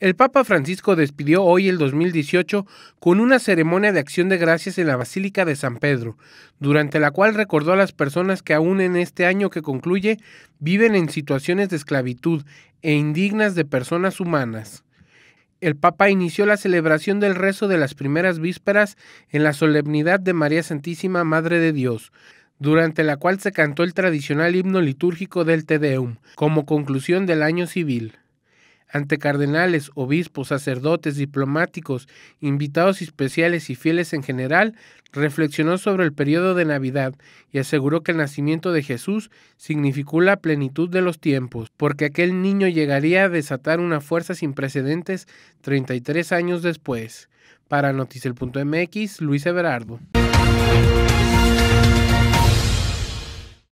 El Papa Francisco despidió hoy el 2018 con una ceremonia de acción de gracias en la Basílica de San Pedro, durante la cual recordó a las personas que aún en este año que concluye viven en situaciones de esclavitud e indignas de personas humanas. El Papa inició la celebración del rezo de las primeras vísperas en la solemnidad de María Santísima Madre de Dios, durante la cual se cantó el tradicional himno litúrgico del Te Deum, como conclusión del año civil ante cardenales, obispos, sacerdotes, diplomáticos, invitados especiales y fieles en general, reflexionó sobre el periodo de Navidad y aseguró que el nacimiento de Jesús significó la plenitud de los tiempos, porque aquel niño llegaría a desatar una fuerza sin precedentes 33 años después. Para Noticel.mx, Luis Everardo.